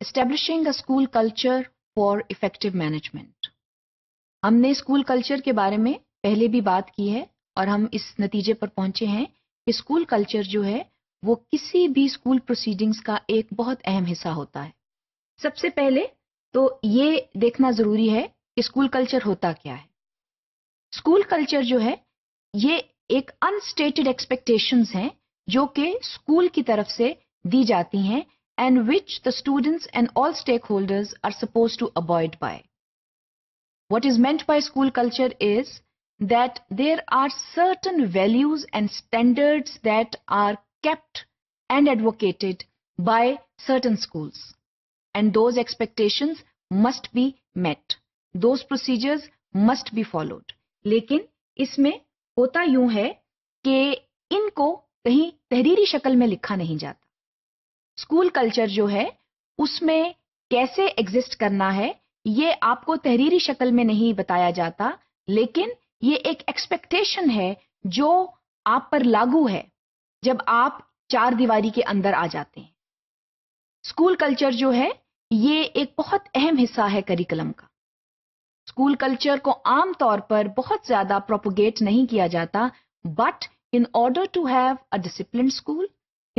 establishing a school culture for effective management. हमने school culture के बारे में पहले भी बात की है और हम इस नतीजे पर पहुंचे हैं कि स्कूल कल्चर जो है वो किसी भी स्कूल प्रोसीडिंग्स का एक बहुत अहम हिस्सा होता है सबसे पहले तो ये देखना ज़रूरी है कि स्कूल कल्चर होता क्या है स्कूल कल्चर जो है ये एक अनस्टेटेड एक्सपेक्टेशंस हैं जो कि स्कूल की तरफ से दी जाती हैं and which the students and all stakeholders are supposed to abide by. What is meant by school culture is that there are certain values and standards that are kept and advocated by certain schools and those expectations must be met. Those procedures must be followed. लेकिन इसमें होता यूं है कि इनको कहीं तहरीरी शक्ल में लिखा नहीं जाता स्कूल कल्चर जो है उसमें कैसे एग्जिस्ट करना है ये आपको तहरीरी शक्ल में नहीं बताया जाता लेकिन ये एक एक्सपेक्टेशन है जो आप पर लागू है जब आप चार दीवारी के अंदर आ जाते हैं स्कूल कल्चर जो है ये एक बहुत अहम हिस्सा है करिकुलम का स्कूल कल्चर को आम तौर पर बहुत ज्यादा प्रोपोगेट नहीं किया जाता but in order to have a discipline school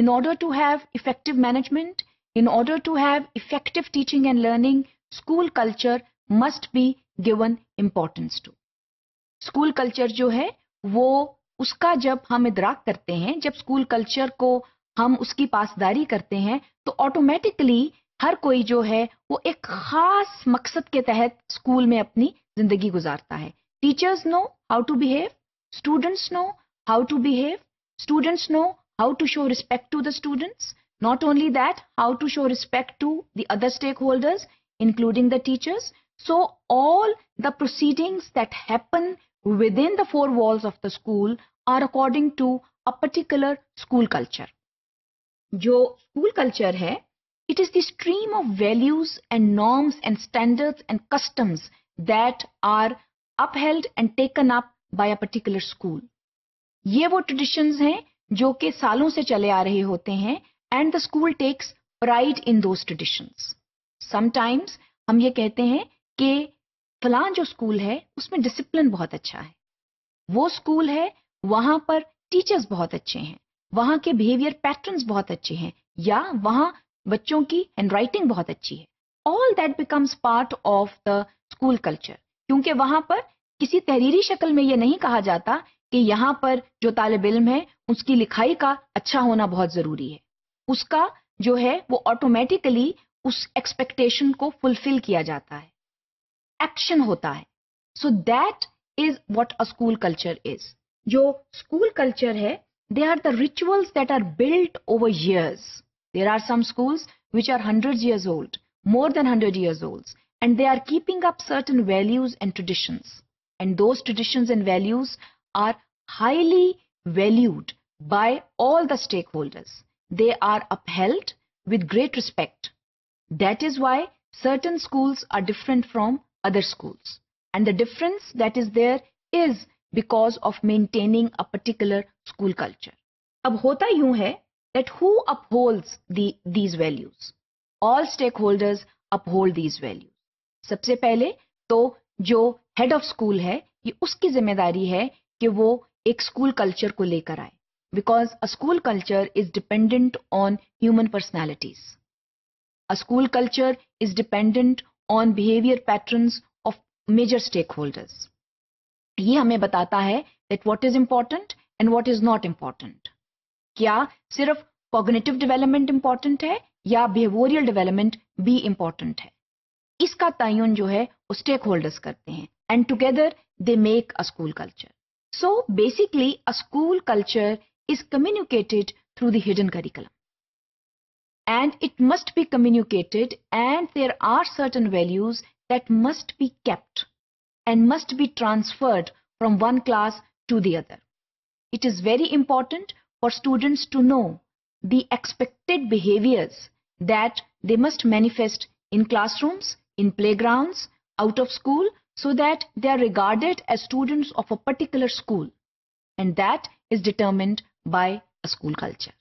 in order to have effective management, in order to have effective teaching and learning, school culture must be given importance to. School culture जो है वो उसका जब हम इदराक करते हैं जब school culture को हम उसकी पासदारी करते हैं तो ऑटोमेटिकली हर कोई जो है वो एक खास मकसद के तहत स्कूल में अपनी जिंदगी गुजारता है teachers know how to behave students know how to behave students know how to show respect to the students. Not only that, how to show respect to the other stakeholders, including the teachers. So all the proceedings that happen within the four walls of the school are according to a particular school culture. जो school culture है, it is the stream of values and norms and standards and customs that are upheld and taken up by a particular school. ये वो traditions हैं जो कि सालों से चले आ रहे होते हैं and the school takes pride in those traditions sometimes हम ये कहते हैं कि फलां जो स्कूल है उसमें डिसिप्लिन बहुत अच्छा है वो स्कूल है वहां पर टीचर्स बहुत अच्छे हैं वहां के बिहेवियर पैटर्न्स बहुत अच्छे हैं या वहां बच्चों की हैंड राइटिंग बहुत अच्छी है all that becomes part of the school culture क्योंकि वहां पर किसी तहरीरी शक्ल में ये नहीं कहा जाता कि यहाँ पर जो तालब इल्म है उसकी लिखाई का अच्छा होना बहुत जरूरी है उसका जो है वो ऑटोमेटिकली उस एक्सपेक्टेशन को फुलफिल किया जाता है एक्शन होता है so that is what a school culture is जो स्कूल कल्चर है they are the rituals that are built over years there are some school which are hundred years old more than hundred years old and they are keeping up certain values and traditions and those traditions and values are highly valued by all the stakeholders. They are upheld with great respect. That is why certain schools are different from other schools. And the difference that is there is because of maintaining a particular school culture. अब होता यूं है that who upholds the, these values? All stakeholders uphold these values. सबसे पहले तो जो head of school है ये उसकी जिम्मेदारी है कि वो एक स्कूल कल्चर को लेकर आए because a school culture is dependent on human personalities a school culture is dependent on behaviour pattern of major stake holders ये हमें बताता है that what is important and what is not important क्या सिर्फ cognitive development important है या behavioural development भी important है इसका तयन जो है स्टेक होल्डर्स करते हैं and together they make a school culture So basically a school culture is communicated through the hidden curriculum. And it must be communicated and there are certain values that must be kept and must be transferred from one class to the other. It is very important for students to know the expected behaviors that they must manifest in classrooms, in playgrounds, out of school so that they are regarded as students of a particular school and that is determined by a school culture.